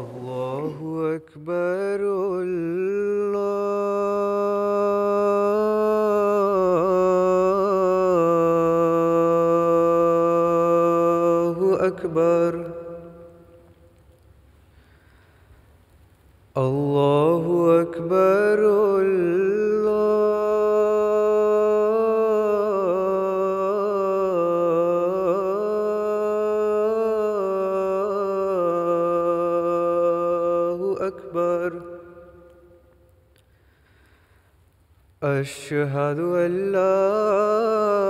الله أكبر الله أكبر أشهد أن لا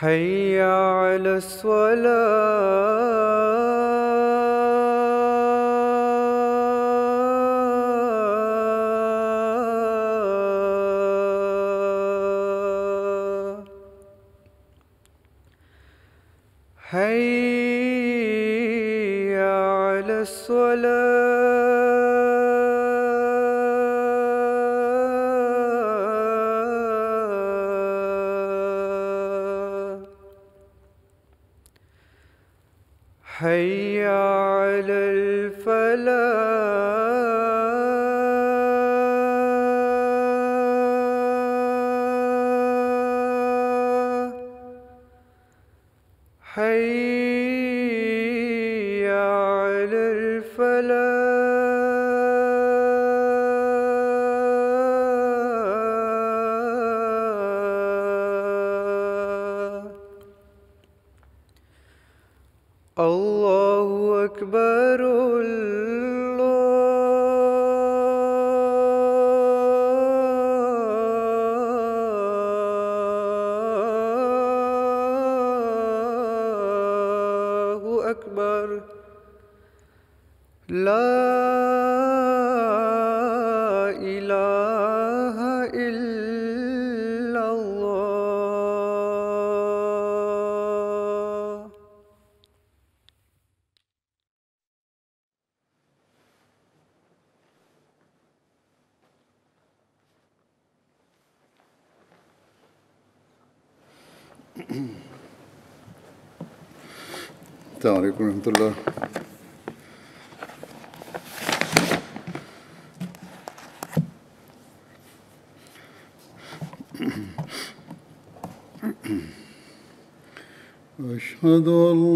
حي على الصلاه السلام عليكم ورحمة الله أشهد أن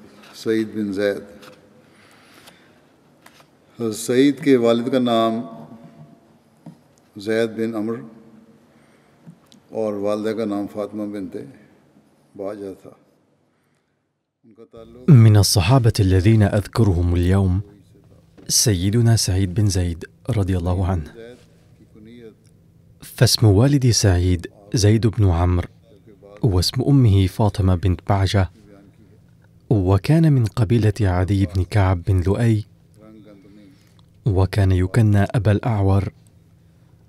سعید بن زید حضرت سعید کے والد کا نام زید بن امر اور والدہ کا نام فاطمہ بنت باجہ تھا من الصحابة الذين أذكرهم اليوم سيدنا سعيد بن زيد رضي الله عنه فاسم والدي سعيد زيد بن عمرو واسم أمه فاطمة بنت بعجة وكان من قبيلة عدي بن كعب بن لؤي وكان يكنى أبا الأعور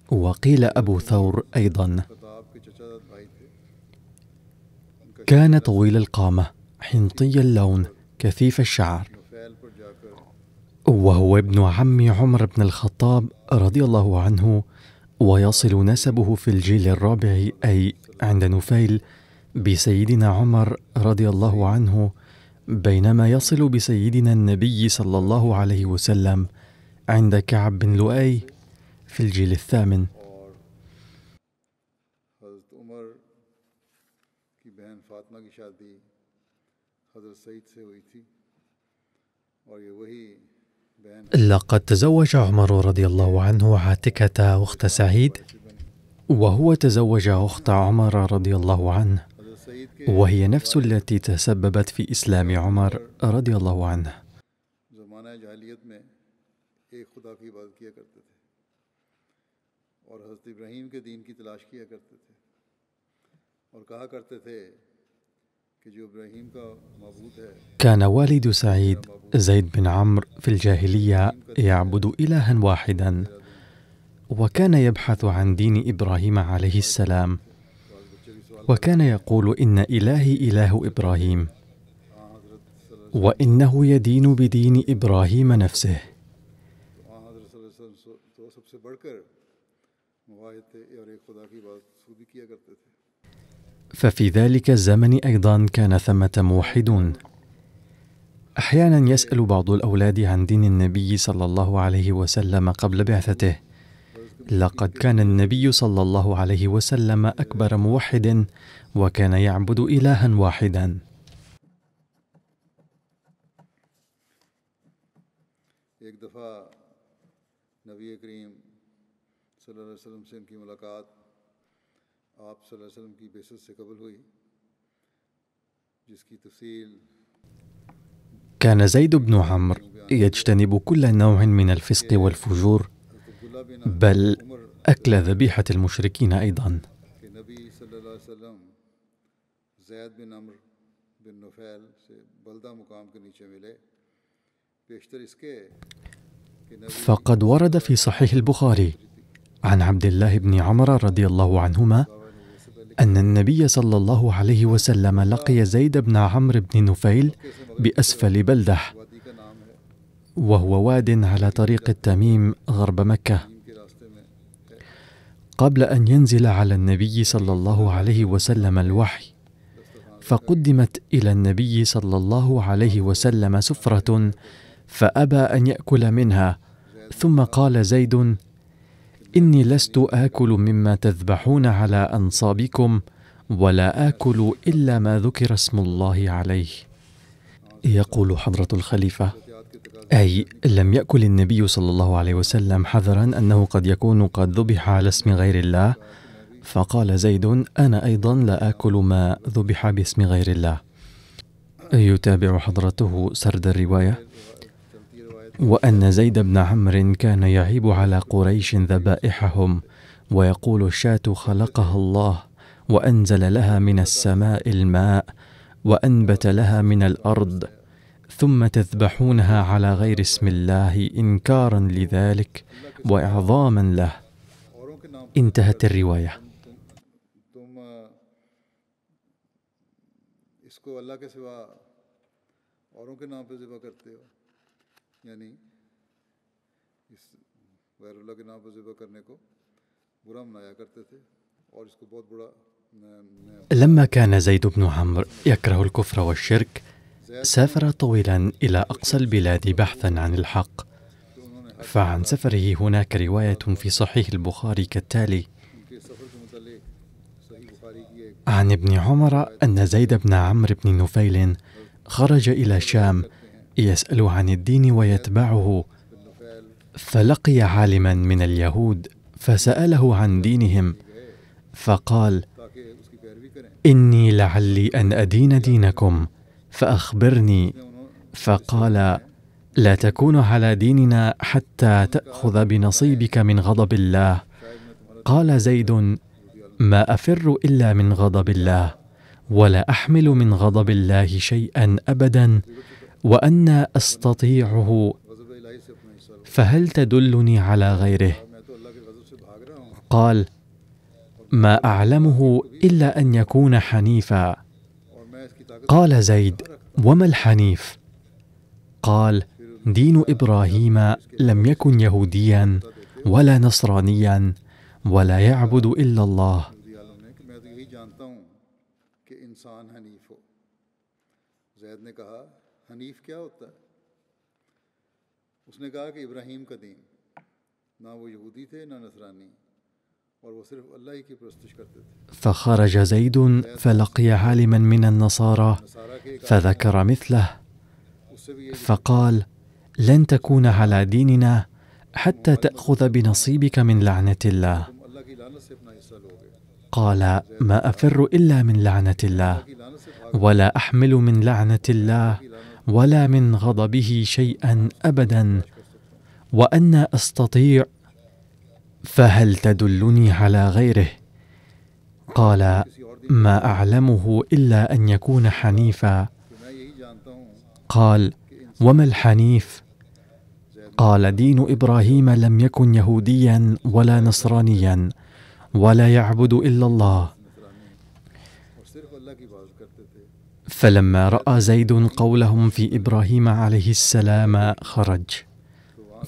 وقيل أبو ثور أيضا كان طويل القامة حنطي اللون كثيف الشعر وهو ابن عم عمر بن الخطاب رضي الله عنه ويصل نسبه في الجيل الرابع أي عند نفيل بسيدنا عمر رضي الله عنه بينما يصل بسيدنا النبي صلى الله عليه وسلم عند كعب بن لؤي في الجيل الثامن لقد تزوج عمر رضي الله عنه عاتكة أخت سعيد وهو تزوج أخت عمر رضي الله عنه وهي نفس التي تسببت في اسلام عمر رضي الله عنه كان والد سعيد زيد بن عمرو في الجاهلية يعبد إلها واحدا وكان يبحث عن دين إبراهيم عليه السلام وكان يقول إن إلهي إله إبراهيم وإنه يدين بدين إبراهيم نفسه ففي ذلك الزمن أيضا كان ثمة موحدون أحيانا يسأل بعض الأولاد عن دين النبي صلى الله عليه وسلم قبل بعثته لقد كان النبي صلى الله عليه وسلم اكبر موحد وكان يعبد الها واحدا كان زيد بن عمرو يجتنب كل نوع من الفسق والفجور بل أكل ذبيحة المشركين أيضا فقد ورد في صحيح البخاري عن عبد الله بن عمر رضي الله عنهما أن النبي صلى الله عليه وسلم لقي زيد بن عمرو بن نفيل بأسفل بلده وهو واد على طريق التميم غرب مكة قبل ان ينزل على النبي صلى الله عليه وسلم الوحي فقدمت الى النبي صلى الله عليه وسلم سفره فابى ان ياكل منها ثم قال زيد اني لست اكل مما تذبحون على انصابكم ولا اكل الا ما ذكر اسم الله عليه يقول حضره الخليفه أي لم يأكل النبي صلى الله عليه وسلم حذرا أنه قد يكون قد ذبح على اسم غير الله فقال زيد أنا أيضا لا آكل ما ذبح باسم غير الله يتابع حضرته سرد الرواية وأن زيد بن عمرو كان يعيب على قريش ذبائحهم ويقول الشاة خلقها الله وأنزل لها من السماء الماء وأنبت لها من الأرض ثم تذبحونها على غير اسم الله انكارا لذلك واعظاما له انتهت الروايه لما كان زيد بن عمرو يكره الكفر والشرك سافر طويلا إلى أقصى البلاد بحثا عن الحق فعن سفره هناك رواية في صحيح البخاري كالتالي عن ابن عمر أن زيد بن عمرو بن نفيل خرج إلى الشام يسأل عن الدين ويتبعه فلقي عالما من اليهود فسأله عن دينهم فقال إني لعلي أن أدين دينكم فاخبرني فقال لا تكون على ديننا حتى تاخذ بنصيبك من غضب الله قال زيد ما افر الا من غضب الله ولا احمل من غضب الله شيئا ابدا وانا استطيعه فهل تدلني على غيره قال ما اعلمه الا ان يكون حنيفا قال زيد وما الحنيف قال دين ابراهيم لم يكن يهوديا ولا نصرانيا ولا يعبد الا الله اس نے کہا کہ ابراہیم کا دین نہ وہ یہودی تھے نہ نصرانی فخرج زيد فلقي عالما من النصارى فذكر مثله فقال لن تكون على ديننا حتى تاخذ بنصيبك من لعنه الله قال ما افر الا من لعنه الله ولا احمل من لعنه الله ولا من غضبه شيئا ابدا وان استطيع فهل تدلني على غيره قال ما اعلمه الا ان يكون حنيفا قال وما الحنيف قال دين ابراهيم لم يكن يهوديا ولا نصرانيا ولا يعبد الا الله فلما راى زيد قولهم في ابراهيم عليه السلام خرج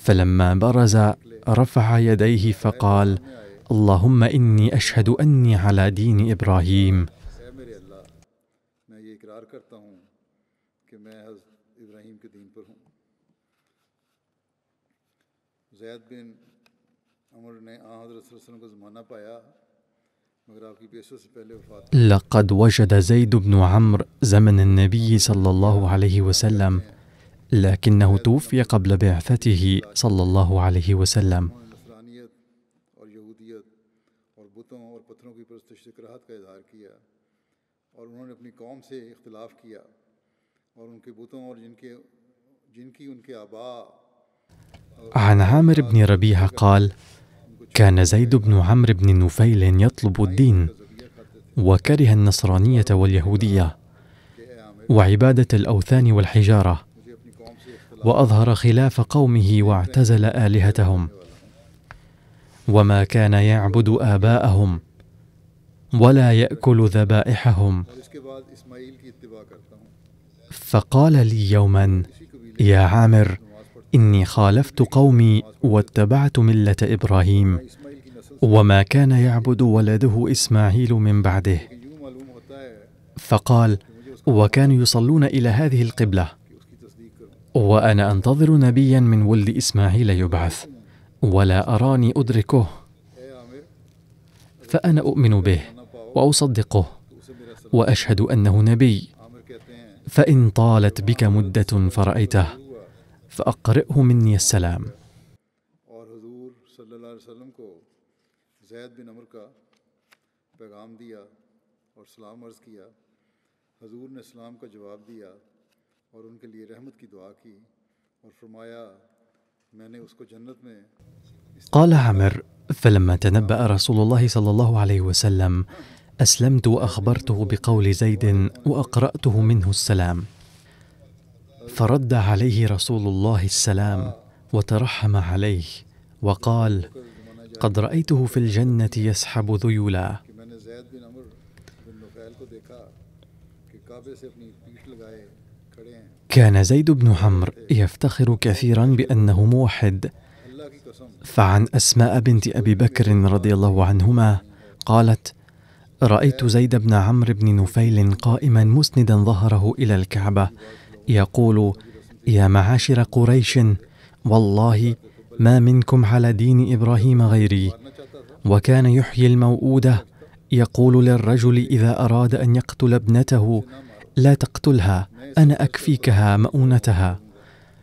فلما برز رفع يديه فقال اللهم اني اشهد اني على دين ابراهيم لقد وجد زيد بن عمرو زمن النبي صلى الله عليه وسلم لكنه توفي قبل بعثته صلى الله عليه وسلم عن عامر بن ربيعة قال كان زيد بن عمرو بن نفيل يطلب الدين وكره النصرانية واليهودية وعبادة الأوثان والحجارة واظهر خلاف قومه واعتزل الهتهم وما كان يعبد اباءهم ولا ياكل ذبائحهم فقال لي يوما يا عامر اني خالفت قومي واتبعت مله ابراهيم وما كان يعبد ولده اسماعيل من بعده فقال وكانوا يصلون الى هذه القبله وانا انتظر نبيا من ولد اسماعيل يبعث ولا اراني ادركه فانا اؤمن به واصدقه واشهد انه نبي فان طالت بك مده فرايته فاقرئه مني السلام سلام عرض کیا حضور نے کا جواب دیا اور ان کے لیے رحمت کی دعا کی اور فرمایا میں نے اس کو جنت میں قال عمر فلما تنبأ رسول الله صلى الله عليه وسلم أسلمت وأخبرته بقول زيد وأقرأته منه السلام فرد عليه رسول الله السلام وترحم عليه وقال قد رأيته في الجنة يسحب ذيولا كان زيد بن عمرو يفتخر كثيرا بانه موحد فعن اسماء بنت ابي بكر رضي الله عنهما قالت رايت زيد بن عمرو بن نفيل قائما مسندا ظهره الى الكعبه يقول يا معاشر قريش والله ما منكم على دين ابراهيم غيري وكان يحيي الموءوده يقول للرجل اذا اراد ان يقتل ابنته لا تقتلها انا اكفيكها مؤونتها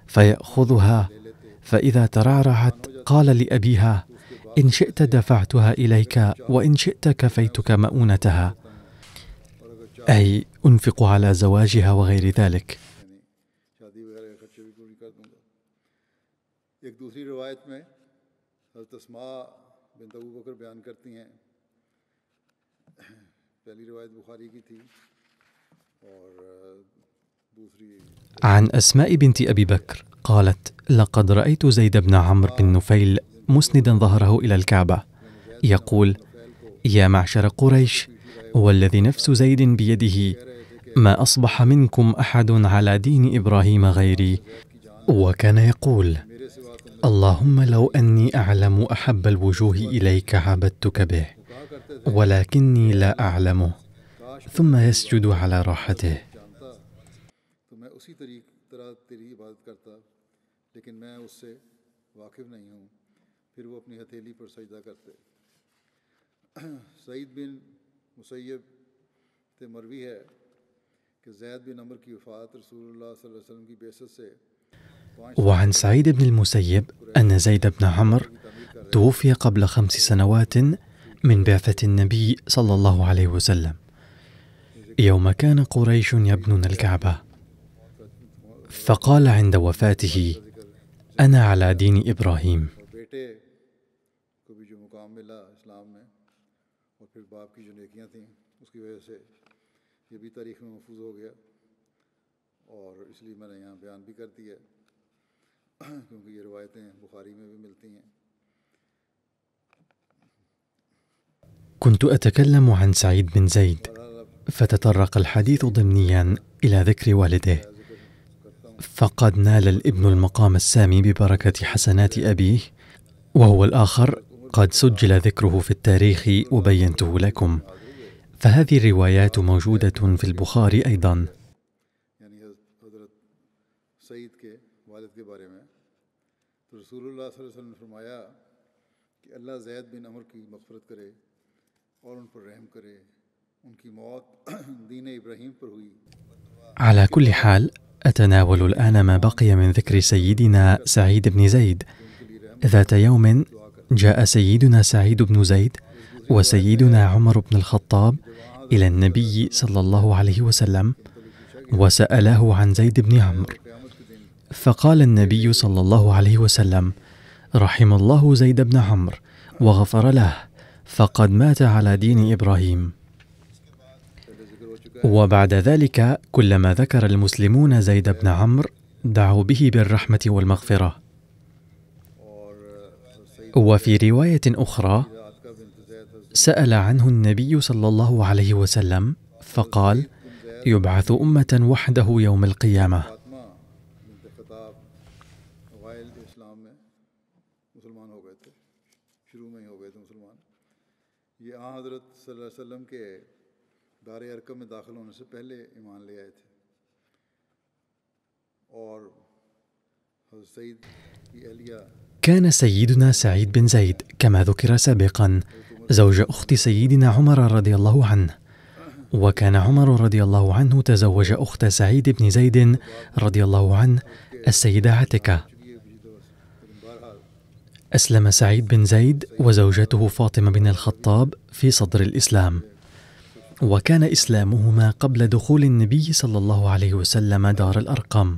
فياخذها فاذا ترعرعت قال لابيها ان شئت دفعتها اليك وان شئت كفيتك مؤونتها اي انفق على زواجها وغير ذلك بنت ابو بکر بیان کرتی ہیں پہلی روایت بخاری کی تھی عن أسماء بنت أبي بكر قالت لقد رأيت زيد بن عمرو بن نفيل مسندا ظهره إلى الكعبة يقول يا معشر قريش والذي نفس زيد بيده ما أصبح منكم أحد على دين إبراهيم غيري وكان يقول اللهم لو أني أعلم أحب الوجوه إليك عبدتك به ولكني لا أعلمه ثم يسجد على راحته سعید بن مسیب سے مروی ہے کہ زید بن عمر کی وفات رسول اللہ صلی اللہ علیہ وسلم کی بیست سے وعن سعيد بن المسيب أن زيد بن عمر توفي قبل خمس سنوات من بعثة النبي صلى الله عليه وسلم يوم كان قريش يبنون الكعبه فقال عند وفاته انا على دين ابراهيم كنت اتكلم عن سعيد بن زيد فتطرق الحديث ضمنيا الى ذكر والده فقد نال الابن المقام السامي ببركه حسنات ابيه وهو الاخر قد سجل ذكره في التاريخ وبينته لكم فهذه الروايات موجوده في البخاري ايضا يعني اللہ زید بن کی مغفرت کرے اور ان پر رحم کرے على كل حال أتناول الآن ما بقي من ذكر سيدنا سعيد بن زيد ذات يوم جاء سيدنا سعيد بن زيد وسيدنا عمر بن الخطاب إلى النبي صلى الله عليه وسلم وسأله عن زيد بن عمرو فقال النبي صلى الله عليه وسلم رحم الله زيد بن عمرو وغفر له فقد مات على دين إبراهيم وبعد ذلك كلما ذكر المسلمون زيد بن عمرو دعوا به بالرحمه والمغفره وفي روايه اخرى سال عنه النبي صلى الله عليه وسلم فقال يبعث امه وحده يوم القيامه وسلم کے دار ارکب میں داخل ہونے سے پہلے ایمان لے آئے تھے اور حضرت سعید کی اہلیہ كان سيدنا سعيد بن زيد كما ذكر سابقا زوج اخت سيدنا عمر رضي الله عنه وكان عمر رضي الله عنه تزوج اخت سعيد بن زيد رضي الله عنه السيده عتكه اسلم سعيد بن زيد وزوجته فاطمه بن الخطاب في صدر الاسلام وكان اسلامهما قبل دخول النبي صلى الله عليه وسلم دار الارقم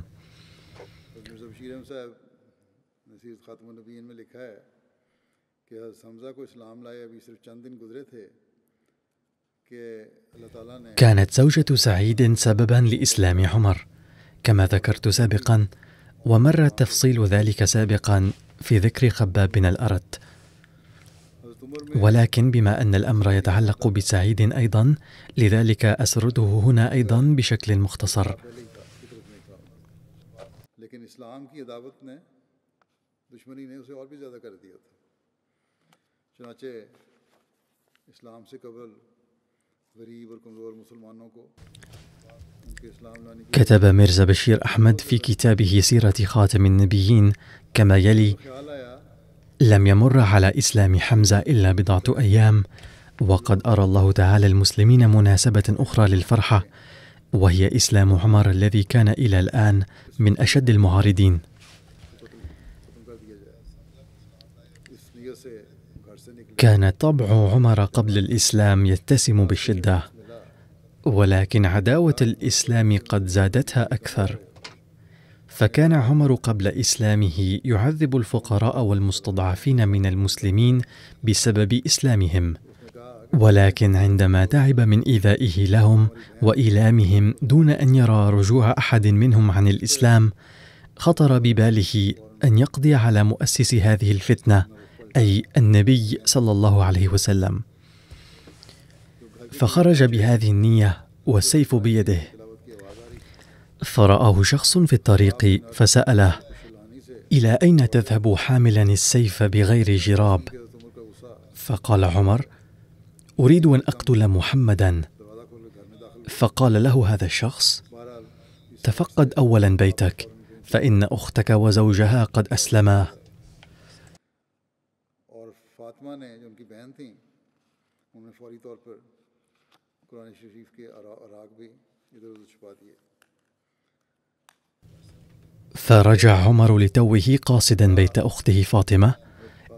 كانت زوجة سعيد سببا لإسلام عمر كما ذكرت سابقا ومر تفصيل ذلك سابقا في ذكر خباب بن الأرت ولكن بما ان الامر يتعلق بسعيد ايضا لذلك اسرده هنا ايضا بشكل مختصر كتب ميرزا بشير أحمد في كتابه سيرة خاتم النبيين كما يلي لم يمر على إسلام حمزة إلا بضعة أيام وقد أرى الله تعالى المسلمين مناسبة أخرى للفرحة وهي إسلام عمر الذي كان إلى الآن من أشد المعارضين كان طبع عمر قبل الإسلام يتسم بالشدة ولكن عداوة الإسلام قد زادتها أكثر فكان عمر قبل اسلامه يعذب الفقراء والمستضعفين من المسلمين بسبب اسلامهم ولكن عندما تعب من ايذائه لهم وايلامهم دون ان يرى رجوع احد منهم عن الاسلام خطر بباله ان يقضي على مؤسس هذه الفتنه اي النبي صلى الله عليه وسلم فخرج بهذه النيه والسيف بيده فرآه شخص في الطريق فسأله إلى أين تذهب حاملا السيف بغير جراب؟ فقال عمر أريد أن أقتل محمدا فقال له هذا الشخص تفقد أولا بيتك فإن أختك وزوجها قد أسلما قرآن شریف کے بھی ادھر ادھر چھپا دیے فرجع عمر لتوه قاصدا بيت اخته فاطمه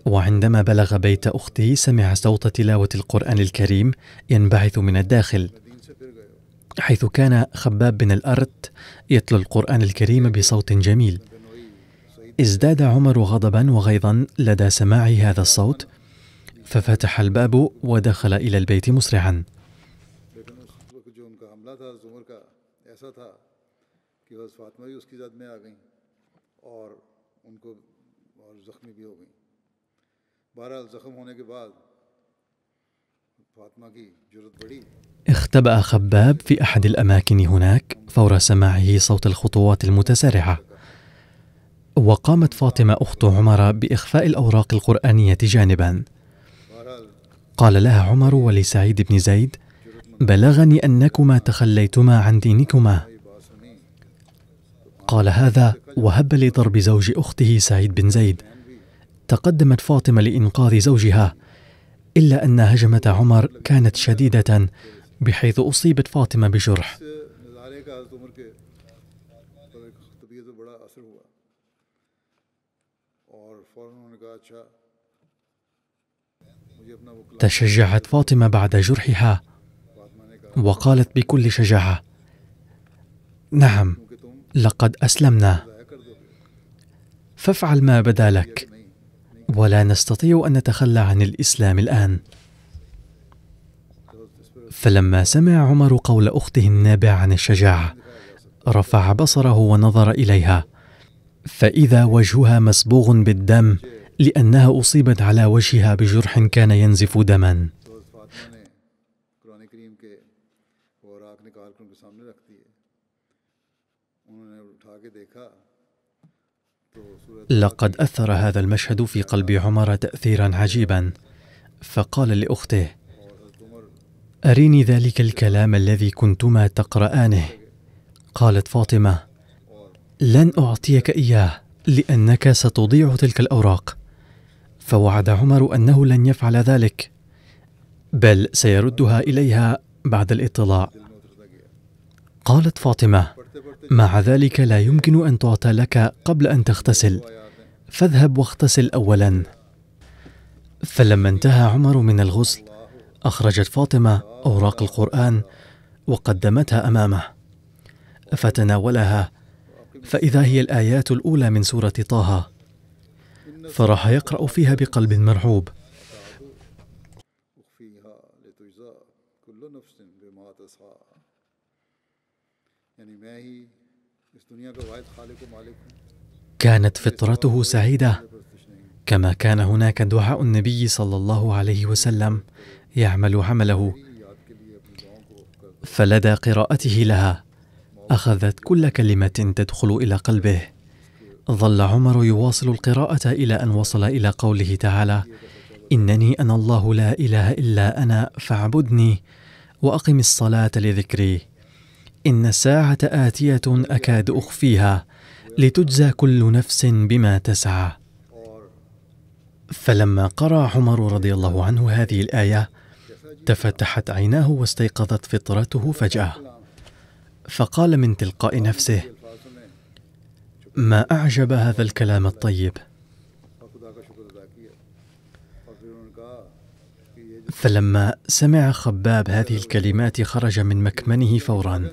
وعندما بلغ بيت اخته سمع صوت تلاوه القران الكريم ينبعث من الداخل حيث كان خباب بن الارت يتلو القران الكريم بصوت جميل ازداد عمر غضبا وغيظا لدى سماع هذا الصوت ففتح الباب ودخل الى البيت مسرعا فاطمہ بھی اس کی زد میں آ گئیں ان کو और زخمی بھی ہو गई بہرحال زخم ہونے کے بعد فاطمہ کی جرت بڑی اختبأ خباب في أحد الأماكن هناك فور سماعه صوت الخطوات المتسارعة وقامت فاطمة أخت عمر بإخفاء الأوراق القرآنية جانبا قال لها عمر ولسعيد بن زيد بلغني أنكما تخليتما عن دينكما قال هذا وهب لضرب زوج أخته سعيد بن زيد تقدمت فاطمة لإنقاذ زوجها إلا أن هجمة عمر كانت شديدة بحيث أصيبت فاطمة بجرح تشجعت فاطمة بعد جرحها وقالت بكل شجاعة نعم لقد أسلمنا فافعل ما بدا لك ولا نستطيع ان نتخلى عن الاسلام الان فلما سمع عمر قول اخته النابع عن الشجاعه رفع بصره ونظر اليها فاذا وجهها مصبوغ بالدم لانها اصيبت على وجهها بجرح كان ينزف دما لقد أثر هذا المشهد في قلب عمر تأثيرا عجيبا فقال لأخته أريني ذلك الكلام الذي كنتما تقرآنه قالت فاطمة لن أعطيك إياه لأنك ستضيع تلك الأوراق فوعد عمر أنه لن يفعل ذلك بل سيردها إليها بعد الاطلاع قالت فاطمة مع ذلك لا يمكن أن تعطى لك قبل أن تغتسل فاذهب واغتسل اولا فلما انتهى عمر من الغسل اخرجت فاطمه اوراق القران وقدمتها امامه فتناولها فاذا هي الايات الاولى من سوره طه فراح يقرا فيها بقلب مرعوب يعني كانت فطرته سعيده كما كان هناك دعاء النبي صلى الله عليه وسلم يعمل عمله فلدى قراءته لها اخذت كل كلمه تدخل الى قلبه ظل عمر يواصل القراءه الى ان وصل الى قوله تعالى انني انا الله لا اله الا انا فاعبدني واقم الصلاه لذكري ان الساعه اتيه اكاد اخفيها لتجزى كل نفس بما تسعى فلما قرأ عمر رضي الله عنه هذه الآية تفتحت عيناه واستيقظت فطرته فجأة فقال من تلقاء نفسه ما أعجب هذا الكلام الطيب فلما سمع خباب هذه الكلمات خرج من مكمنه فورا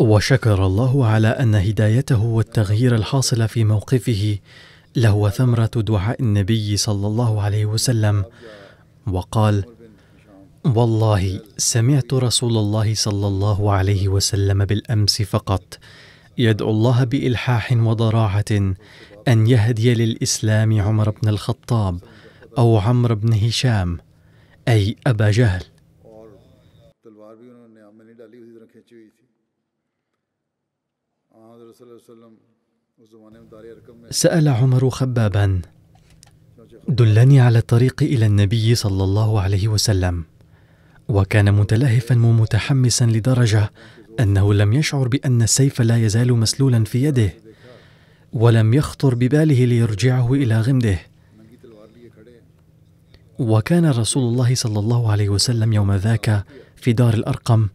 وشكر الله على ان هدايته والتغيير الحاصل في موقفه لهو ثمره دعاء النبي صلى الله عليه وسلم وقال والله سمعت رسول الله صلى الله عليه وسلم بالامس فقط يدعو الله بالحاح وضراعه ان يهدي للاسلام عمر بن الخطاب او عمرو بن هشام اي ابا جهل سأل عمر خبابا دلني على الطريق إلى النبي صلى الله عليه وسلم وكان متلهفا ومتحمسا لدرجة أنه لم يشعر بأن السيف لا يزال مسلولا في يده ولم يخطر بباله ليرجعه إلى غمده وكان رسول الله صلى الله عليه وسلم يوم ذاك في دار الأرقم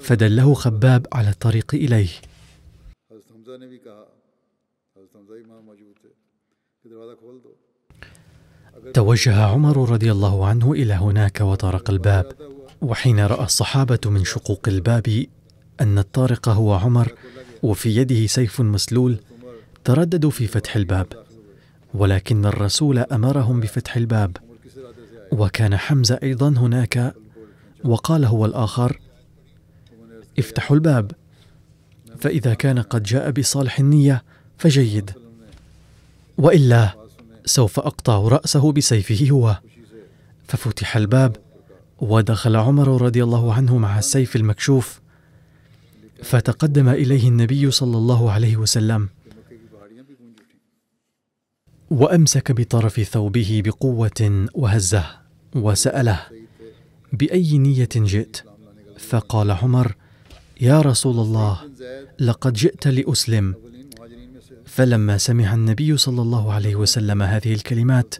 فدله خباب على الطريق إليه توجه عمر رضي الله عنه الى هناك وطرق الباب وحين راى الصحابه من شقوق الباب ان الطارق هو عمر وفي يده سيف مسلول ترددوا في فتح الباب ولكن الرسول امرهم بفتح الباب وكان حمزه ايضا هناك وقال هو الاخر افتحوا الباب فإذا كان قد جاء بصالح النية فجيد وإلا سوف أقطع رأسه بسيفه هو ففتح الباب ودخل عمر رضي الله عنه مع السيف المكشوف فتقدم إليه النبي صلى الله عليه وسلم وأمسك بطرف ثوبه بقوة وهزه وسأله بأي نية جئت؟ فقال عمر: يا رسول الله لقد جئت لاسلم فلما سمع النبي صلى الله عليه وسلم هذه الكلمات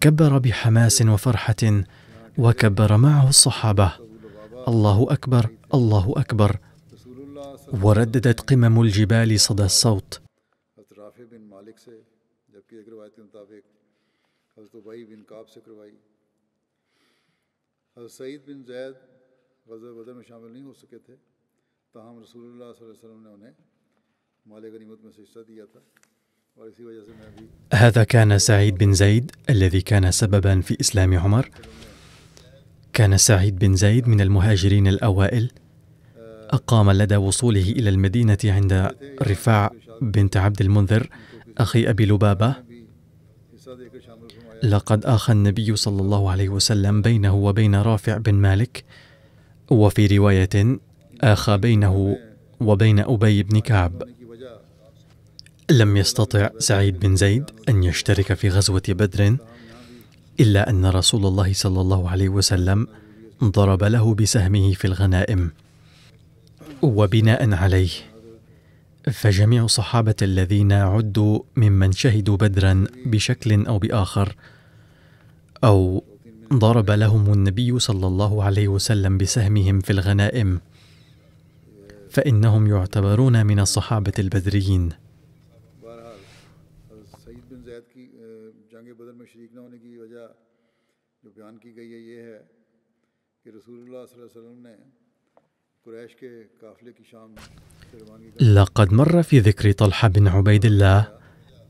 كبر بحماس وفرحه وكبر معه الصحابه الله اكبر الله اكبر ورددت قمم الجبال صدى الصوت حضرت سعید بن زید بدر میں شامل نہیں ہو سکے تھے تاہم رسول اللہ صلی اللہ علیہ وسلم نے انہیں مال غنیمت میں سے حصہ دیا تھا هذا كان سعيد بن زيد الذي كان سببا في اسلام عمر كان سعيد بن زيد من المهاجرين الاوائل اقام لدى وصوله الى المدينه عند رفاع بنت عبد المنذر اخي ابي لبابه لقد اخى النبي صلى الله عليه وسلم بينه وبين رافع بن مالك وفي روايه آخى بينه وبين أبي بن كعب لم يستطع سعيد بن زيد أن يشترك في غزوة بدر إلا أن رسول الله صلى الله عليه وسلم ضرب له بسهمه في الغنائم وبناء عليه فجميع الصحابة الذين عدوا ممن شهدوا بدرا بشكل أو بآخر أو ضرب لهم النبي صلى الله عليه وسلم بسهمهم في الغنائم فإنهم يعتبرون من الصحابة البدريين لقد مر في ذكر طلحة بن عبيد الله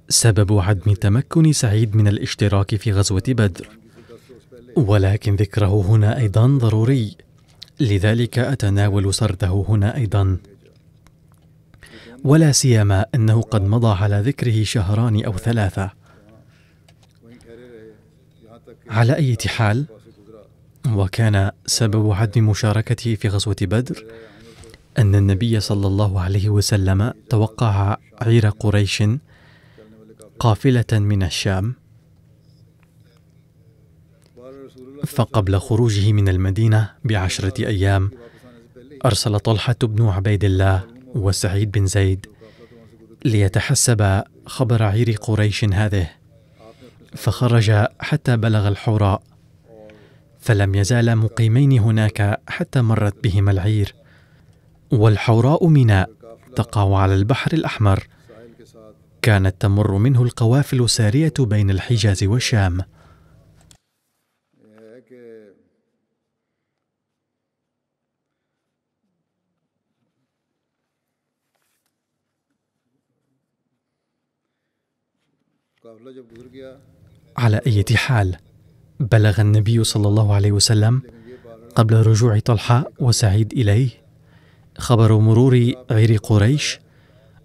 سبب عدم تمكن سعيد من الاشتراك في غزوة بدر ولكن ذكره هنا أيضا ضروري لذلك أتناول سرده هنا أيضا ولا سيما أنه قد مضى على ذكره شهران أو ثلاثة على أي حال وكان سبب عدم مشاركته في غزوة بدر أن النبي صلى الله عليه وسلم توقع عير قريش قافلة من الشام فقبل خروجه من المدينة بعشرة أيام أرسل طلحة بن عبيد الله وسعيد بن زيد ليتحسب خبر عير قريش هذه فخرج حتى بلغ الحوراء فلم يزال مقيمين هناك حتى مرت بهما العير والحوراء ميناء تقع على البحر الأحمر كانت تمر منه القوافل سارية بين الحجاز والشام على أي حال بلغ النبي صلى الله عليه وسلم قبل رجوع طلحة وسعيد إليه خبر مرور غير قريش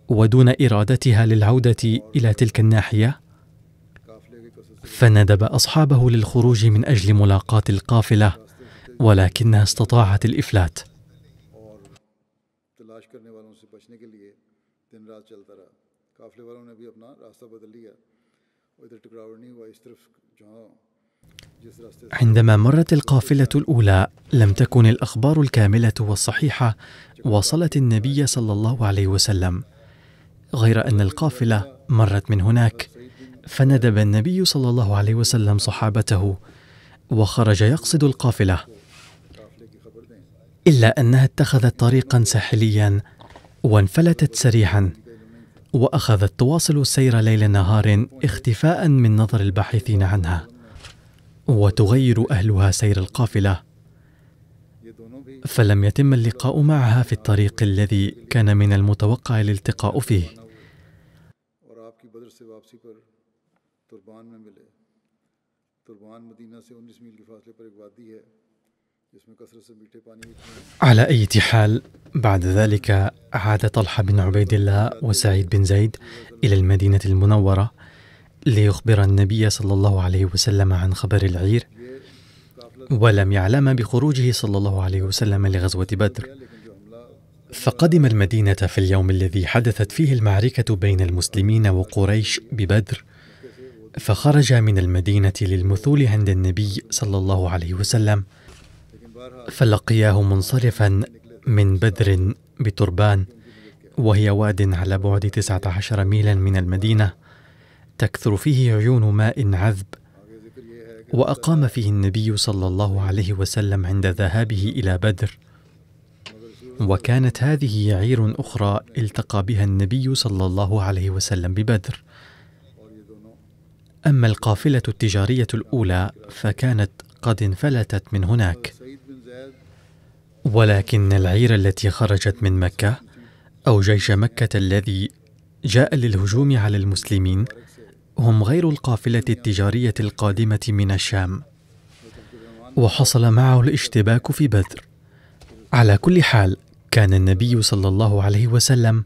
ودون إرادتها للعودة إلى تلك الناحية فندب أصحابه للخروج من أجل ملاقاة القافلة ولكنها استطاعت الإفلات قافلے والوں نے بھی اپنا راستہ بدل لیا عندما مرت القافله الاولى لم تكن الاخبار الكامله والصحيحه وصلت النبي صلى الله عليه وسلم غير ان القافله مرت من هناك فندب النبي صلى الله عليه وسلم صحابته وخرج يقصد القافله الا انها اتخذت طريقا ساحليا وانفلتت سريعا وأخذت تواصل السير ليل نهار اختفاء من نظر الباحثين عنها وتغير أهلها سير القافلة فلم يتم اللقاء معها في الطريق الذي كان من المتوقع الالتقاء فيه تربان مدینہ سے انیس میل کے فاصلے پر ایک وادی ہے على أي حال بعد ذلك عاد طلحة بن عبيد الله وسعيد بن زيد إلى المدينة المنورة ليخبر النبي صلى الله عليه وسلم عن خبر العير ولم يعلم بخروجه صلى الله عليه وسلم لغزوة بدر فقدم المدينة في اليوم الذي حدثت فيه المعركة بين المسلمين وقريش ببدر فخرج من المدينة للمثول عند النبي صلى الله عليه وسلم فلقياه منصرفا من بدر بتربان وهي واد على بعد 19 ميلا من المدينة تكثر فيه عيون ماء عذب وأقام فيه النبي صلى الله عليه وسلم عند ذهابه إلى بدر وكانت هذه عير أخرى التقى بها النبي صلى الله عليه وسلم ببدر أما القافلة التجارية الأولى فكانت قد انفلتت من هناك ولكن العير التي خرجت من مكه او جيش مكه الذي جاء للهجوم على المسلمين هم غير القافله التجاريه القادمه من الشام وحصل معه الاشتباك في بدر على كل حال كان النبي صلى الله عليه وسلم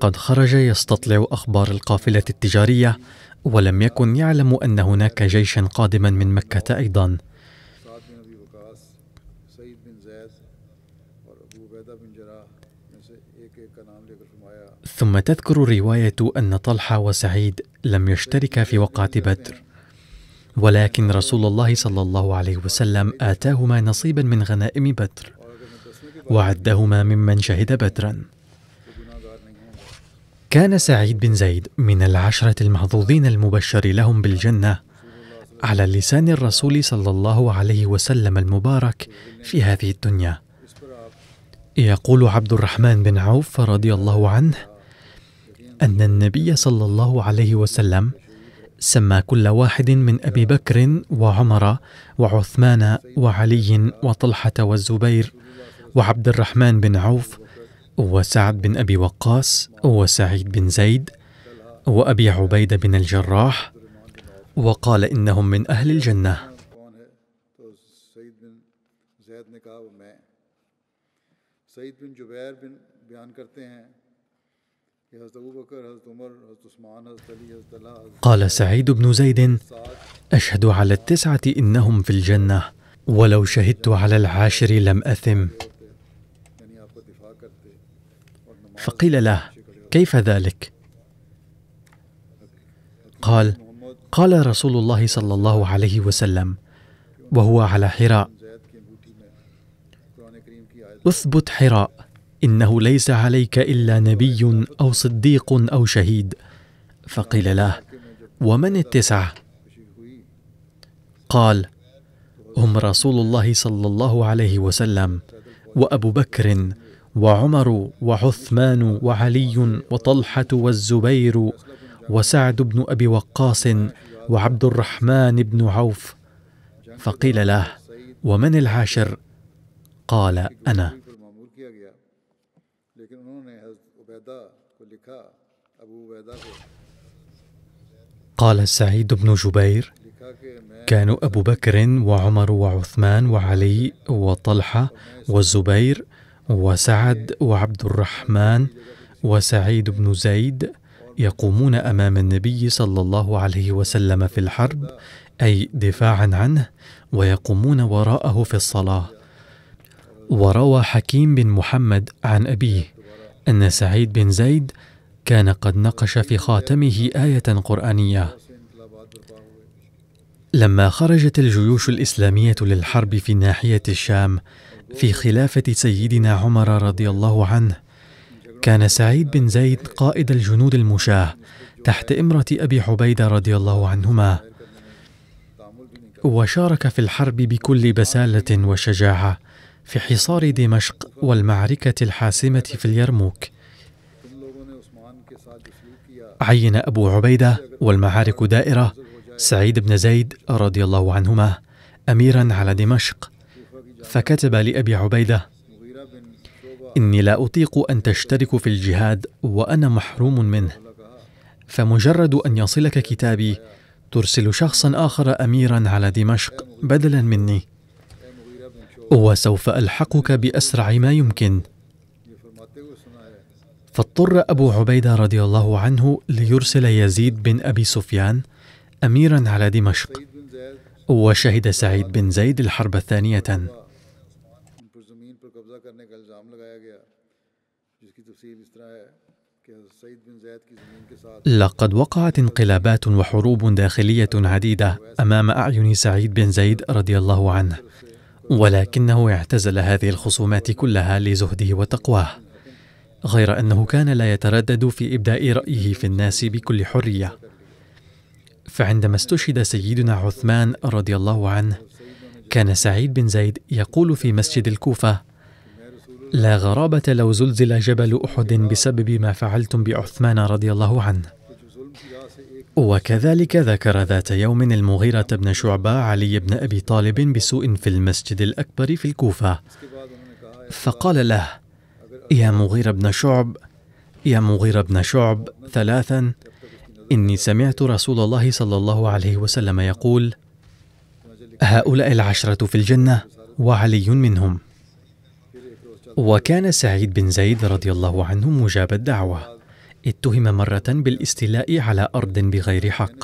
قد خرج يستطلع اخبار القافله التجاريه ولم يكن يعلم ان هناك جيشا قادما من مكه ايضا ثم تذكر الرواية أن طلحة وسعيد لم يشتركا في وقعة بدر ولكن رسول الله صلى الله عليه وسلم آتاهما نصيبا من غنائم بدر وعدهما ممن شهد بدرا كان سعيد بن زيد من العشرة المحظوظين المبشر لهم بالجنة على لسان الرسول صلى الله عليه وسلم المبارك في هذه الدنيا يقول عبد الرحمن بن عوف رضي الله عنه أن النبي صلى الله عليه وسلم سمى كل واحد من أبي بكر وعمر وعثمان وعلي وطلحة والزبير وعبد الرحمن بن عوف وسعد بن أبي وقاص وسعيد بن زيد وأبي عبيدة بن الجراح وقال إنهم من أهل الجنة سعيد بن جبیر بن بیان کرتے ہیں قال سعيد بن زيد أشهد على التسعة إنهم في الجنة ولو شهدت على العاشر لم أثم فقيل له كيف ذلك قال قال رسول الله صلى الله عليه وسلم وهو على حراء اثبت حراء انه ليس عليك الا نبي او صديق او شهيد فقيل له ومن التسعه قال هم رسول الله صلى الله عليه وسلم وابو بكر وعمر وعثمان وعلي وطلحه والزبير وسعد بن ابي وقاص وعبد الرحمن بن عوف فقيل له ومن العاشر قال انا قال سعيد بن جبير كانوا أبو بكر وعمر وعثمان وعلي وطلحة والزبير وسعد وعبد الرحمن وسعيد بن زيد يقومون امام النبي صلى الله عليه وسلم في الحرب اي دفاعا عنه ويقومون وراءه في الصلاه وروى حكيم بن محمد عن ابيه أن سعيد بن زيد كان قد نقش في خاتمه آية قرآنية لما خرجت الجيوش الإسلامية للحرب في ناحية الشام في خلافة سيدنا عمر رضي الله عنه كان سعيد بن زيد قائد الجنود المشاة تحت إمرة أبي عبيدة رضي الله عنهما وشارك في الحرب بكل بسالة وشجاعة في حصار دمشق والمعركة الحاسمة في اليرموك عين أبو عبيدة والمعارك دائرة سعيد بن زيد رضي الله عنهما أميرا على دمشق فكتب لأبي عبيدة إني لا أطيق أن تشترك في الجهاد وأنا محروم منه فمجرد أن يصلك كتابي ترسل شخصا آخر أميرا على دمشق بدلا مني وسوف الحقك باسرع ما يمكن فاضطر ابو عبيده رضي الله عنه ليرسل يزيد بن ابي سفيان اميرا على دمشق وشهد سعيد بن زيد الحرب ثانيه لقد وقعت انقلابات وحروب داخليه عديده امام اعين سعيد بن زيد رضي الله عنه ولكنه اعتزل هذه الخصومات كلها لزهده وتقواه غير انه كان لا يتردد في ابداء رايه في الناس بكل حريه فعندما استشهد سيدنا عثمان رضي الله عنه كان سعيد بن زيد يقول في مسجد الكوفه لا غرابه لو زلزل جبل احد بسبب ما فعلتم بعثمان رضي الله عنه وكذلك ذكر ذات يوم المغيرة بن شعبة علي بن أبي طالب بسوء في المسجد الأكبر في الكوفة فقال له يا مغيرة بن شعب يا مغيرة بن شعب ثلاثا إني سمعت رسول الله صلى الله عليه وسلم يقول هؤلاء العشرة في الجنة وعلي منهم وكان سعيد بن زيد رضي الله عنه مجاب الدعوه اتهم مرة بالاستيلاء على أرض بغير حق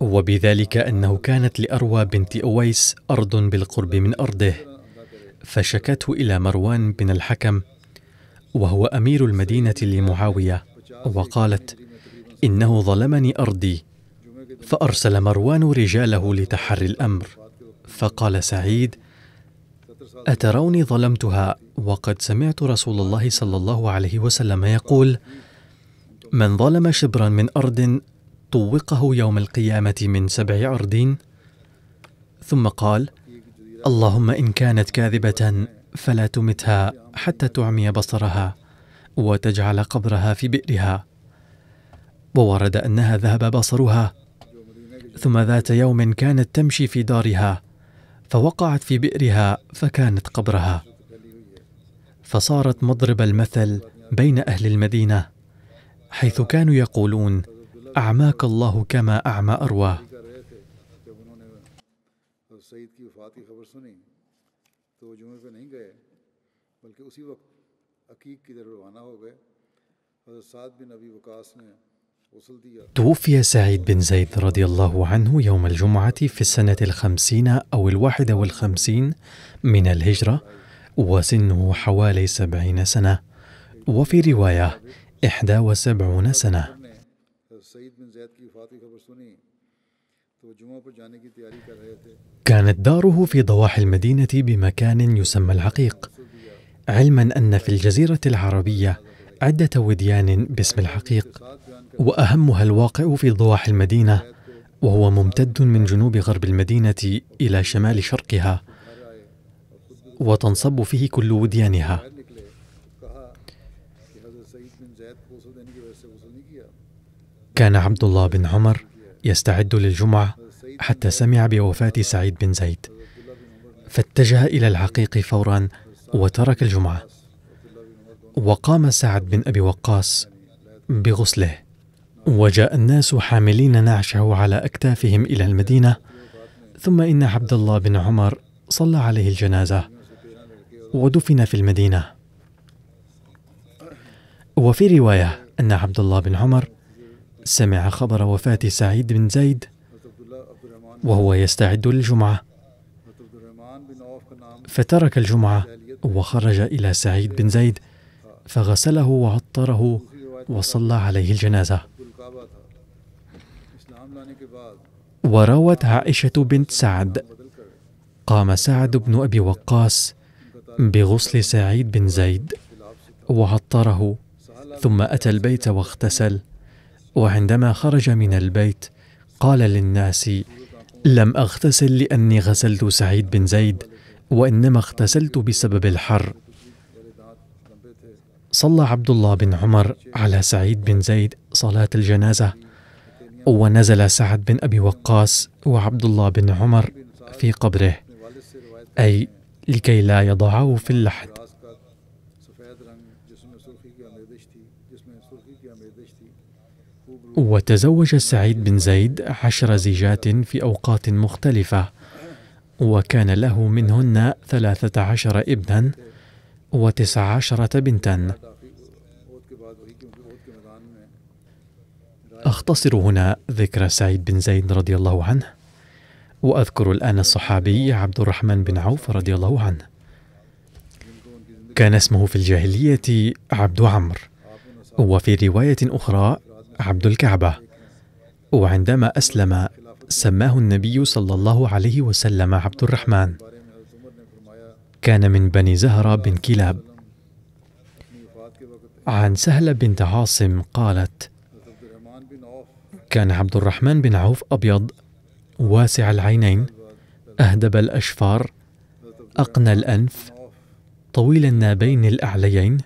وبذلك أنه كانت لأروى بنت أويس أرض بالقرب من أرضه فشكته إلى مروان بن الحكم وهو أمير المدينة لمعاوية وقالت إنه ظلمني أرضي فأرسل مروان رجاله لتحري الأمر فقال سعيد أتروني ظلمتها وقد سمعت رسول الله صلى الله عليه وسلم يقول من ظلم شبرا من أرض طوقه يوم القيامة من سبع أرضين ثم قال اللهم إن كانت كاذبة فلا تمتها حتى تعمي بصرها وتجعل قبرها في بئرها وورد أنها ذهب بصرها ثم ذات يوم كانت تمشي في دارها فوقعت في بئرها فكانت قبرها فصارت مضرب المثل بين أهل المدينة حيث كانوا يقولون اعماك الله كما اعمى ارواه توفي سعيد بن زيد رضي الله عنه يوم الجمعة في السنة الخمسين أو الواحدة والخمسين من الهجرة وسنه حوالي سبعين سنة وفي رواية إحدى وسبعون سنة كانت داره في ضواحي المدينة بمكان يسمى العقيق علما أن في الجزيرة العربية عدة وديان باسم الحقيق وأهمها الواقع في ضواحي المدينة وهو ممتد من جنوب غرب المدينة إلى شمال شرقها وتنصب فيه كل وديانها كان عبد الله بن عمر يستعد للجمعة حتى سمع بوفاة سعيد بن زيد فاتجه إلى العقيق فورا وترك الجمعة وقام سعد بن أبي وقاص بغسله وجاء الناس حاملين نعشه على أكتافهم إلى المدينة ثم إن عبد الله بن عمر صلى عليه الجنازة ودفن في المدينة وفي رواية أن عبد الله بن عمر سمع خبر وفاة سعيد بن زيد وهو يستعد للجمعة فترك الجمعة وخرج إلى سعيد بن زيد فغسله وعطره وصلى عليه الجنازة وروت عائشة بنت سعد قام سعد بن أبي وقاص بغسل سعيد بن زيد وعطره ثم أتى البيت واغتسل وعندما خرج من البيت قال للناس لم اغتسل لاني غسلت سعيد بن زيد وانما اغتسلت بسبب الحر صلى عبد الله بن عمر على سعيد بن زيد صلاه الجنازه ونزل سعد بن ابي وقاص وعبد الله بن عمر في قبره اي لكي لا يضعه في اللحد وتزوج سعيد بن زيد عشر زيجات في أوقات مختلفة وكان له منهن ثلاثة عشر ابنا وتسع عشرة بنتا أختصر هنا ذكر سعيد بن زيد رضي الله عنه وأذكر الآن الصحابي عبد الرحمن بن عوف رضي الله عنه كان اسمه في الجاهلية عبد عمرو وفي رواية أخرى عبد الكعبة وعندما أسلم سماه النبي صلى الله عليه وسلم عبد الرحمن كان من بني زهرة بن كلاب عن سهلة بنت عاصم قالت كان عبد الرحمن بن عوف أبيض واسع العينين أهدب الأشفار أقنى الأنف طويل النابين الأعليين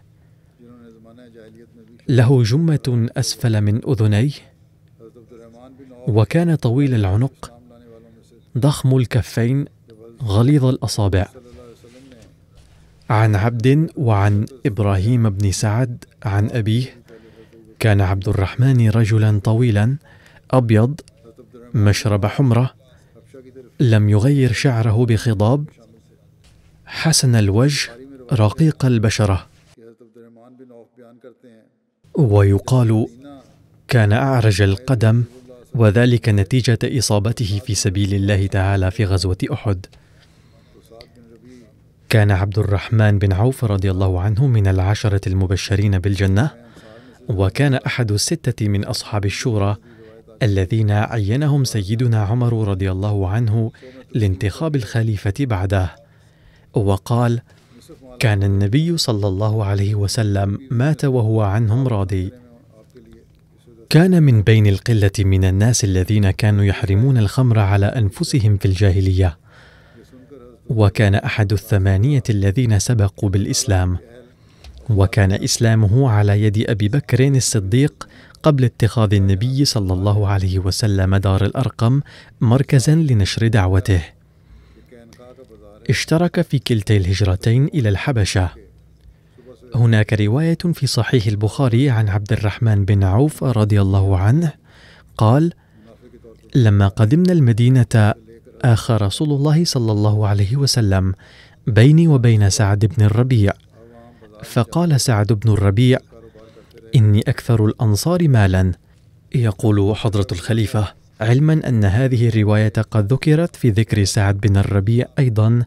له جمة أسفل من أذنيه وكان طويل العنق ضخم الكفين غليظ الأصابع عن عبد وعن إبراهيم بن سعد عن أبيه كان عبد الرحمن رجلا طويلا أبيض مشرب حمرة لم يغير شعره بخضاب حسن الوجه رقيق البشره ويقال كان اعرج القدم وذلك نتيجه اصابته في سبيل الله تعالى في غزوه احد كان عبد الرحمن بن عوف رضي الله عنه من العشره المبشرين بالجنه وكان احد السته من اصحاب الشورى الذين عينهم سيدنا عمر رضي الله عنه لانتخاب الخليفه بعده وقال كان النبي صلى الله عليه وسلم مات وهو عنهم راضي كان من بين القله من الناس الذين كانوا يحرمون الخمر على انفسهم في الجاهليه وكان احد الثمانيه الذين سبقوا بالاسلام وكان اسلامه على يد ابي بكر الصديق قبل اتخاذ النبي صلى الله عليه وسلم دار الارقم مركزا لنشر دعوته اشترك في كلتي الهجرتين إلى الحبشة هناك رواية في صحيح البخاري عن عبد الرحمن بن عوف رضي الله عنه قال لما قدمنا المدينة آخى رسول الله صلى الله عليه وسلم بيني وبين سعد بن الربيع فقال سعد بن الربيع إني أكثر الأنصار مالا يقول حضرة الخليفة علما أن هذه الرواية قد ذكرت في ذكر سعد بن الربيع أيضا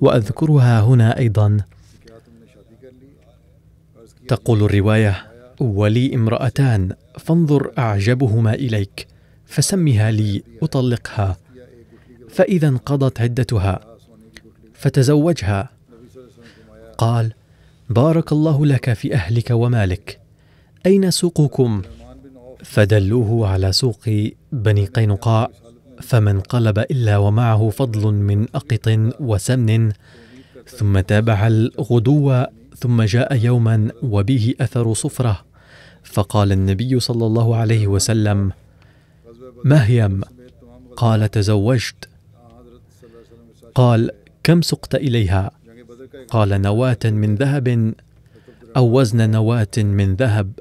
وأذكرها هنا أيضا تقول الرواية ولي امرأتان فانظر أعجبهما إليك فسمها لي أطلقها فإذا انقضت عدتها فتزوجها قال بارك الله لك في أهلك ومالك أين سوقكم؟ فدلوه على سوق بني قينقاع فما انقلب الا ومعه فضل من اقط وسمن ثم تابع الغدو ثم جاء يوما وبه اثر صفره فقال النبي صلى الله عليه وسلم مهيم قال تزوجت قال كم سقت اليها قال نواه من ذهب او وزن نواه من ذهب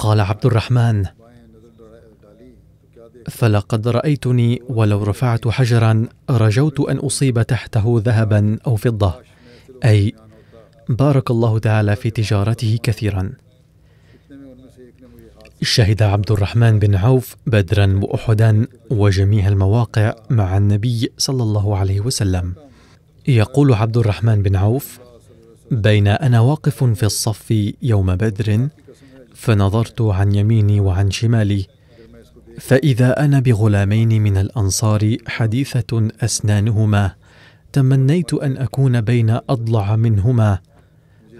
قال عبد الرحمن فلقد رايتني ولو رفعت حجرا رجوت ان اصيب تحته ذهبا او فضه اي بارك الله تعالى في تجارته كثيرا شهد عبد الرحمن بن عوف بدرا واحدا وجميع المواقع مع النبي صلى الله عليه وسلم يقول عبد الرحمن بن عوف بين انا واقف في الصف يوم بدر فنظرت عن يميني وعن شمالي فاذا انا بغلامين من الانصار حديثه اسنانهما تمنيت ان اكون بين اضلع منهما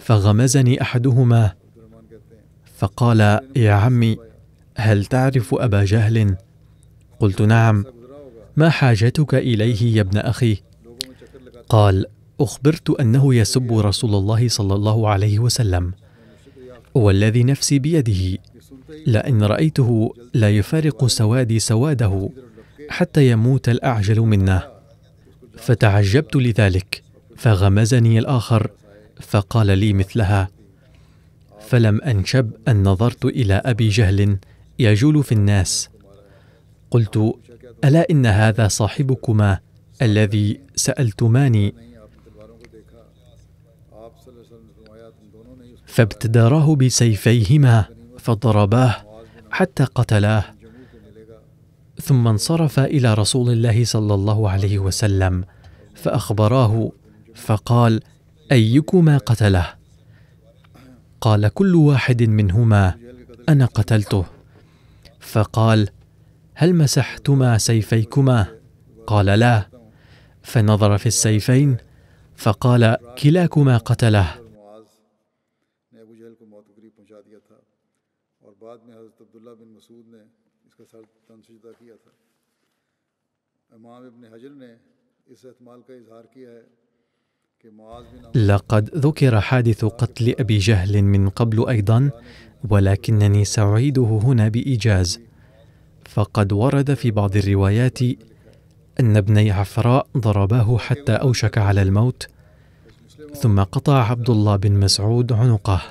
فغمزني احدهما فقال يا عمي هل تعرف ابا جهل قلت نعم ما حاجتك اليه يا ابن اخي قال اخبرت انه يسب رسول الله صلى الله عليه وسلم والذي نفسي بيده لئن رايته لا يفارق سوادي سواده حتى يموت الاعجل منا فتعجبت لذلك فغمزني الاخر فقال لي مثلها فلم انشب ان نظرت الى ابي جهل يجول في الناس قلت الا ان هذا صاحبكما الذي سالتماني فابتدراه بسيفيهما فضرباه حتى قتلاه ثم انصرف الى رسول الله صلى الله عليه وسلم فاخبراه فقال ايكما قتله قال كل واحد منهما انا قتلته فقال هل مسحتما سيفيكما قال لا فنظر في السيفين فقال كلاكما قتله لقد ذكر حادث قتل ابي جهل من قبل ايضا ولكنني ساعيده هنا بايجاز فقد ورد في بعض الروايات ان ابني عفراء ضرباه حتى اوشك على الموت ثم قطع عبد الله بن مسعود عنقه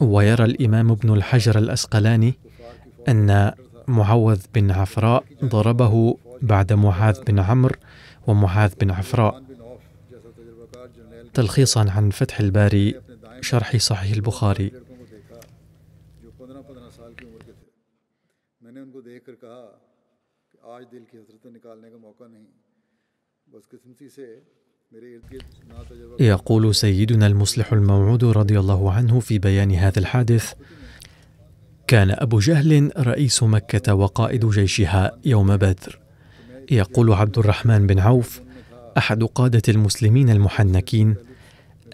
ويرى الامام ابن الحجر الاسقلاني أن معوذ بن عفراء ضربه بعد معاذ بن عمرو ومعاذ بن عفراء تلخيصا عن فتح الباري شرح صحيح البخاري يقول سيدنا المصلح الموعود رضي الله عنه في بيان هذا الحادث كان أبو جهل رئيس مكة وقائد جيشها يوم بدر. يقول عبد الرحمن بن عوف أحد قادة المسلمين المحنكين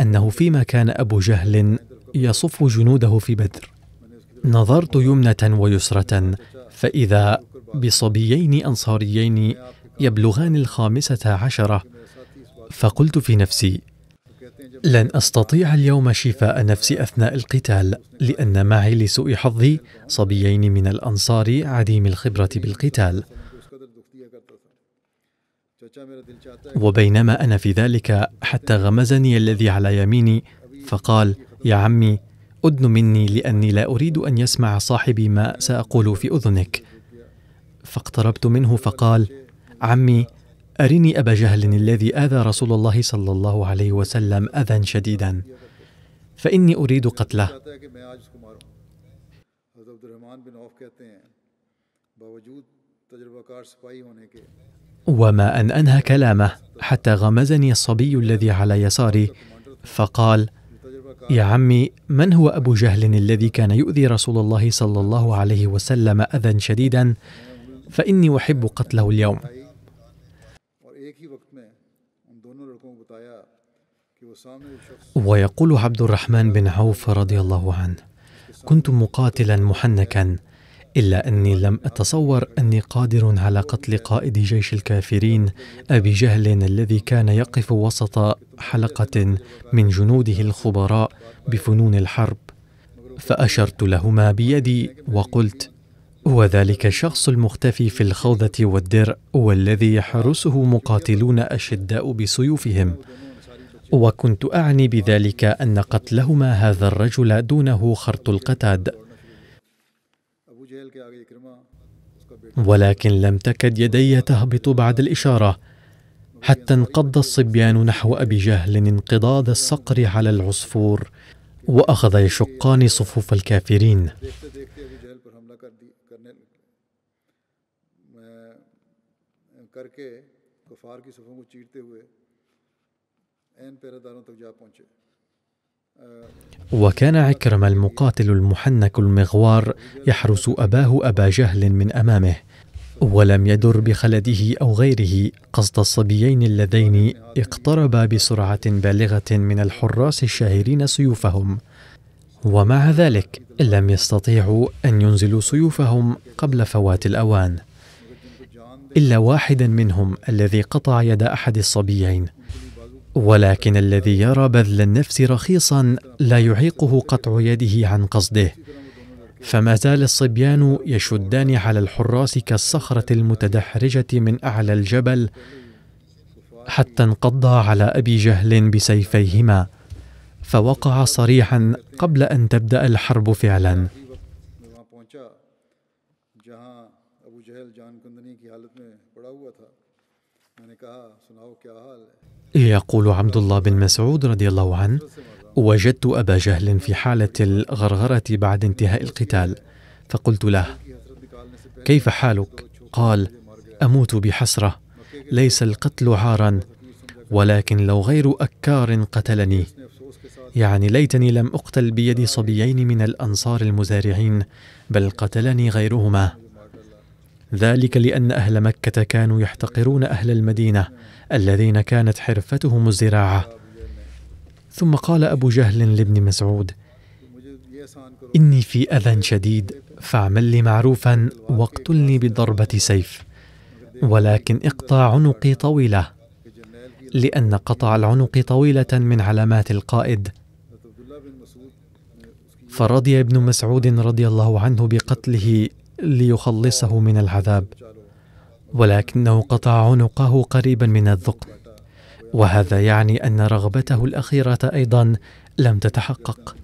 أنه فيما كان أبو جهل يصف جنوده في بدر نظرت يمنة ويسرة فإذا بصبيين أنصاريين يبلغان الخامسة عشرة فقلت في نفسي لن أستطيع اليوم شفاء نفسي أثناء القتال لأن معي لسوء حظي صبيين من الأنصار عديم الخبرة بالقتال وبينما أنا في ذلك حتى غمزني الذي على يميني فقال يا عمي أدن مني لأني لا أريد أن يسمع صاحبي ما سأقول في أذنك فاقتربت منه فقال عمي أرني أبا جهل الذي آذى رسول الله صلى الله عليه وسلم أذى شديدا فإني أريد قتله وما أن أنهى كلامه حتى غمزني الصبي الذي على يساري فقال يا عمي من هو أبو جهل الذي كان يؤذي رسول الله صلى الله عليه وسلم أذى شديدا فإني أحب قتله اليوم ويقول عبد الرحمن بن عوف رضي الله عنه كنت مقاتلا محنكا الا اني لم اتصور اني قادر على قتل قائد جيش الكافرين ابي جهل الذي كان يقف وسط حلقه من جنوده الخبراء بفنون الحرب فاشرت لهما بيدي وقلت هو ذلك الشخص المختفي في الخوذه والدرع والذي يحرسه مقاتلون اشداء بسيوفهم وكنت اعني بذلك ان قتلهما هذا الرجل دونه خرط القتاد ولكن لم تكد يدي تهبط بعد الاشاره حتى انقض الصبيان نحو ابي جهل انقضاض الصقر على العصفور واخذ يشقان صفوف الكافرين کی صفوں کو چیرتے ہوئے وكان عكرمة المقاتل المحنك المغوار يحرس أباه أبا جهل من أمامه ولم يدر بخلده أو غيره قصد الصبيين اللذين اقتربا بسرعة بالغة من الحراس الشاهرين سيوفهم ومع ذلك لم يستطيعوا أن ينزلوا سيوفهم قبل فوات الأوان إلا واحدا منهم الذي قطع يد أحد الصبيين ولكن الذي يرى بذل النفس رخيصا لا يعيقه قطع يده عن قصده فما زال الصبيان يشدان على الحراس كالصخره المتدحرجه من اعلى الجبل حتى انقضا على ابي جهل بسيفيهما فوقع صريعا قبل ان تبدا الحرب فعلا يقول عبد الله بن مسعود رضي الله عنه وجدت ابا جهل في حاله الغرغره بعد انتهاء القتال فقلت له كيف حالك قال اموت بحسره ليس القتل عارا ولكن لو غير اكار قتلني يعني ليتني لم اقتل بيد صبيين من الانصار المزارعين بل قتلني غيرهما ذلك لان اهل مكه كانوا يحتقرون اهل المدينه الذين كانت حرفتهم الزراعه ثم قال ابو جهل لابن مسعود اني في اذى شديد فاعمل لي معروفا واقتلني بضربه سيف ولكن اقطع عنقي طويله لان قطع العنق طويله من علامات القائد فرضي ابن مسعود رضي الله عنه بقتله ليخلصه من العذاب ولكنه قطع عنقه قريبا من الذقن وهذا يعني ان رغبته الاخيره ايضا لم تتحقق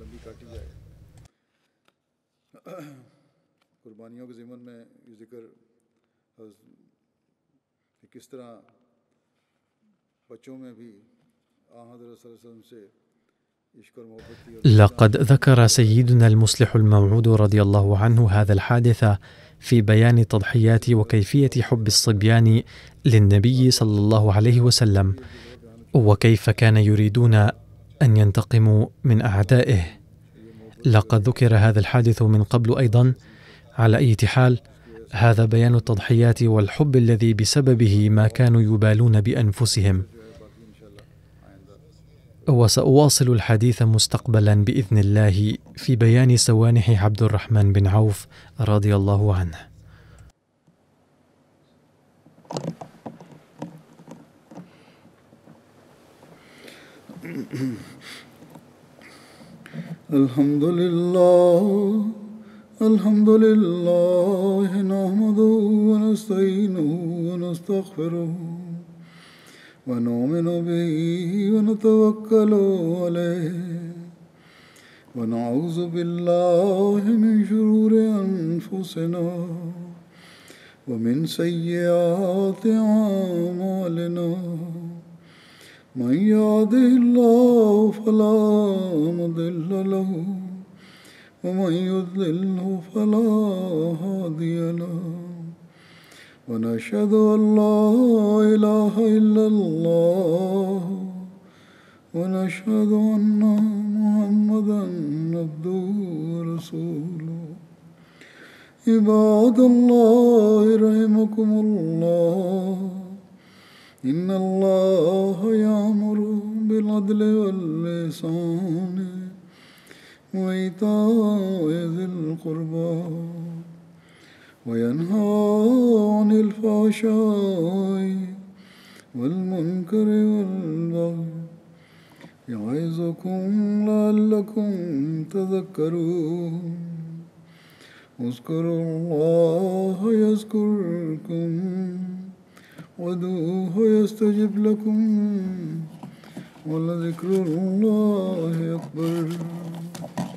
لقد ذكر سيدنا المصلح الموعود رضي الله عنه هذا الحادث في بيان تضحيات وكيفيه حب الصبيان للنبي صلى الله عليه وسلم وكيف كان يريدون ان ينتقموا من اعدائه لقد ذكر هذا الحادث من قبل ايضا على اي حال هذا بيان التضحيات والحب الذي بسببه ما كانوا يبالون بانفسهم وسأواصل الحديث مستقبلا بإذن الله في بيان سوانح عبد الرحمن بن عوف رضي الله عنه الحمد لله الحمد لله نحمده ونستعينه ونستغفره ونؤمن به ونتوكل عليه ونعوذ بالله من شرور أنفسنا ومن سيئات أعمالنا من يهده الله فلا مضل له ومن يضلله فلا هادي له ونشهد أن لا إله إلا الله ونشهد أن محمدا عبده ورسوله عباد الله رحمكم الله إن الله يأمر بالعدل واللسان وإيتاء ذي القربان وينهى عن الفحشاء والمنكر والبغي يعظكم لعلكم تذكرون اذكروا الله يذكركم ودوه يستجب لكم ولذكر الله أكبر